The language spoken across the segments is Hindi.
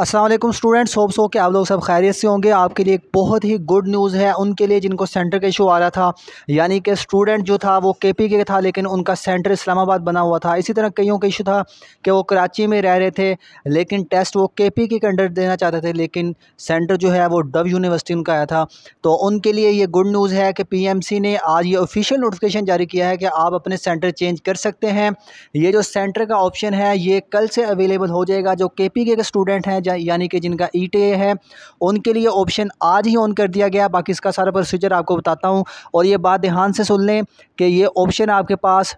असलम स्टूडेंट्स होप सो कि आप लोग सब खैरियत से होंगे आपके लिए एक बहुत ही गुड न्यूज़ है उनके लिए जिनको सेंटर का इशू आ रहा था यानी कि स्टूडेंट जो था वो के पी के था लेकिन उनका सेंटर इस्लामाबाद बना हुआ था इसी तरह कईयों का इशू था कि वो कराची में रह रहे थे लेकिन टेस्ट वो के पी के अंडर देना चाहते थे लेकिन सेंटर जो है वो डब यूनिवर्सिटी उनका आया था तो उनके लिए ये गुड न्यूज़ है कि पी एम सी ने आज ये ऑफिशियल नोटिफिकेशन जारी किया है कि आप अपने सेंटर चेंज कर सकते हैं ये जो सेंटर का ऑप्शन है ये कल से अवेलेबल हो जाएगा जो के पी के स्टूडेंट हैं यानी कि जिनका ई है उनके लिए ऑप्शन आज ही ऑन कर दिया गया बाकी इसका सारा प्रोसीजर आपको बताता हूँ और ये बात ध्यान से सुन लें कि ये ऑप्शन आपके पास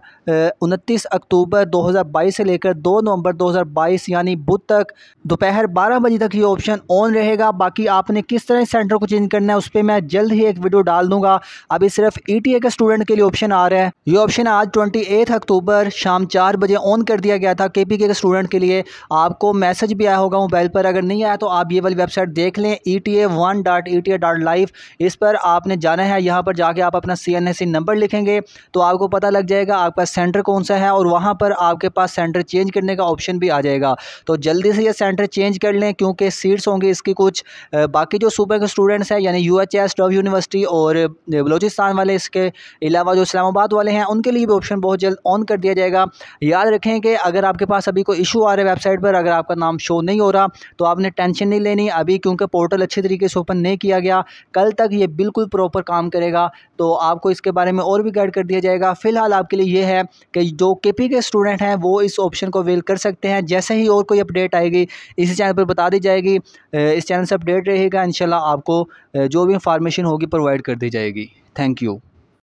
उनतीस अक्टूबर 2022 से लेकर दो नवंबर 2022 यानी बुध तक दोपहर बारह बजे तक ये ऑप्शन ऑन रहेगा बाकी आपने किस तरह सेंटर को चेंज करना है उस पर मैं जल्द ही एक वीडियो डाल दूंगा अभी सिर्फ ई e के स्टूडेंट के लिए ऑप्शन आ रहा है ये ऑप्शन आज ट्वेंटी अक्टूबर शाम चार बजे ऑन कर दिया गया था के के स्टूडेंट के लिए आपको मैसेज भी आया होगा मोबाइल पर पर अगर नहीं आया तो आप ये वाली वेबसाइट देख लें E T A one dot E T A dot live इस पर आपने जाना है यहाँ पर जाके आप अपना C N S C number लिखेंगे तो आपको पता लग जाएगा आपका सेंटर कौन सा है और वहाँ पर आपके पास सेंटर चेंज करने का ऑप्शन भी आ जाएगा तो जल्दी से ये सेंटर चेंज कर लें क्योंकि सीट्स होंगी इसकी कुछ बाकी जो सूबे के स्टूडेंट्स हैं यानी यू एच एस यूनिवर्सिटी और बलोचिस्तान वाले इसके अलावा जो इस्लामाबाद वाले हैं उनके लिए भी ऑप्शन बहुत जल्द ऑन कर दिया जाएगा याद रखें कि अगर आपके पास अभी कोई इशू आ रहा है वेबसाइट पर अगर आपका नाम शो नहीं हो रहा तो आपने टेंशन नहीं लेनी अभी क्योंकि पोर्टल अच्छे तरीके से ओपन नहीं किया गया कल तक ये बिल्कुल प्रॉपर काम करेगा तो आपको इसके बारे में और भी गाइड कर दिया जाएगा फ़िलहाल आपके लिए ये है कि जो के के स्टूडेंट हैं वो इस ऑप्शन को अवेल कर सकते हैं जैसे ही और कोई अपडेट आएगी इसी चैनल पर बता दी जाएगी इस चैनल से अपडेट रहेगा इन आपको जो भी इंफॉर्मेशन होगी प्रोवाइड कर दी जाएगी थैंक यू